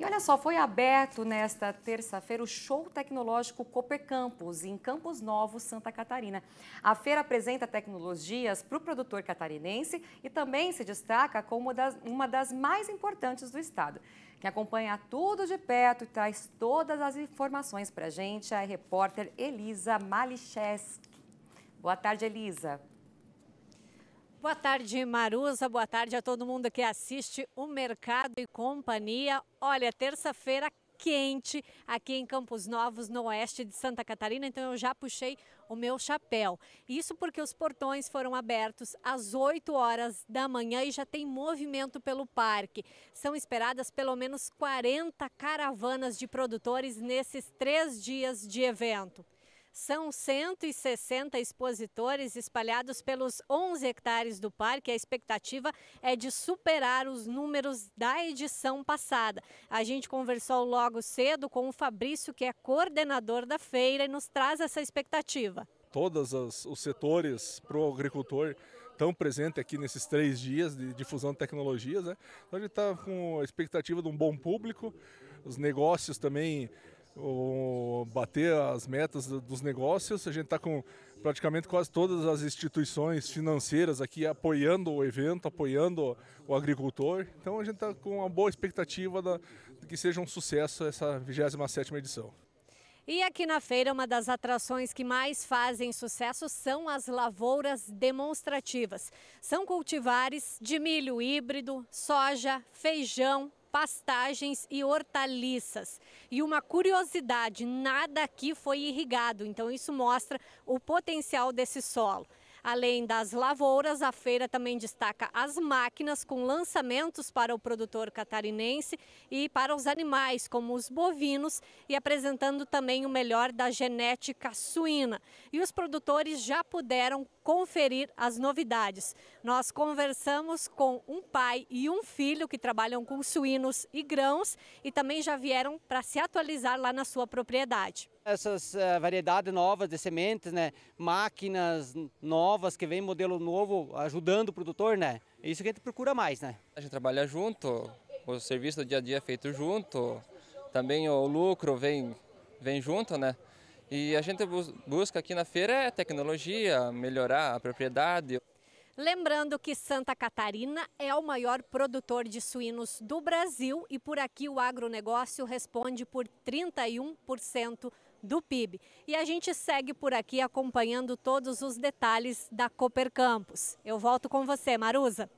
E olha só, foi aberto nesta terça-feira o Show Tecnológico Cooper em Campos Novos, Santa Catarina. A feira apresenta tecnologias para o produtor catarinense e também se destaca como das, uma das mais importantes do estado. Quem acompanha tudo de perto e traz todas as informações para a gente é a repórter Elisa Malicheski. Boa tarde, Elisa. Boa tarde, Marusa. Boa tarde a todo mundo que assiste o Mercado e Companhia. Olha, terça-feira quente aqui em Campos Novos, no oeste de Santa Catarina, então eu já puxei o meu chapéu. Isso porque os portões foram abertos às 8 horas da manhã e já tem movimento pelo parque. São esperadas pelo menos 40 caravanas de produtores nesses três dias de evento. São 160 expositores espalhados pelos 11 hectares do parque. A expectativa é de superar os números da edição passada. A gente conversou logo cedo com o Fabrício, que é coordenador da feira, e nos traz essa expectativa. Todos os setores para o agricultor estão presentes aqui nesses três dias de difusão de tecnologias. Né? Então a gente está com a expectativa de um bom público, os negócios também o, bater as metas dos negócios. A gente está com praticamente quase todas as instituições financeiras aqui apoiando o evento, apoiando o agricultor. Então a gente está com uma boa expectativa da, de que seja um sucesso essa 27 edição. E aqui na feira, uma das atrações que mais fazem sucesso são as lavouras demonstrativas. São cultivares de milho híbrido, soja, feijão, pastagens e hortaliças. E uma curiosidade, nada aqui foi irrigado, então isso mostra o potencial desse solo. Além das lavouras, a feira também destaca as máquinas com lançamentos para o produtor catarinense e para os animais, como os bovinos, e apresentando também o melhor da genética suína. E os produtores já puderam conferir as novidades. Nós conversamos com um pai e um filho que trabalham com suínos e grãos e também já vieram para se atualizar lá na sua propriedade. Essas uh, variedades novas de sementes, né? máquinas novas que vem modelo novo ajudando o produtor, né? É isso que a gente procura mais, né? A gente trabalha junto, o serviço do dia a dia é feito junto, também o lucro vem, vem junto, né? E a gente busca aqui na feira é tecnologia, melhorar a propriedade. Lembrando que Santa Catarina é o maior produtor de suínos do Brasil e por aqui o agronegócio responde por 31% do PIB. E a gente segue por aqui acompanhando todos os detalhes da Cooper Campus. Eu volto com você, Marusa.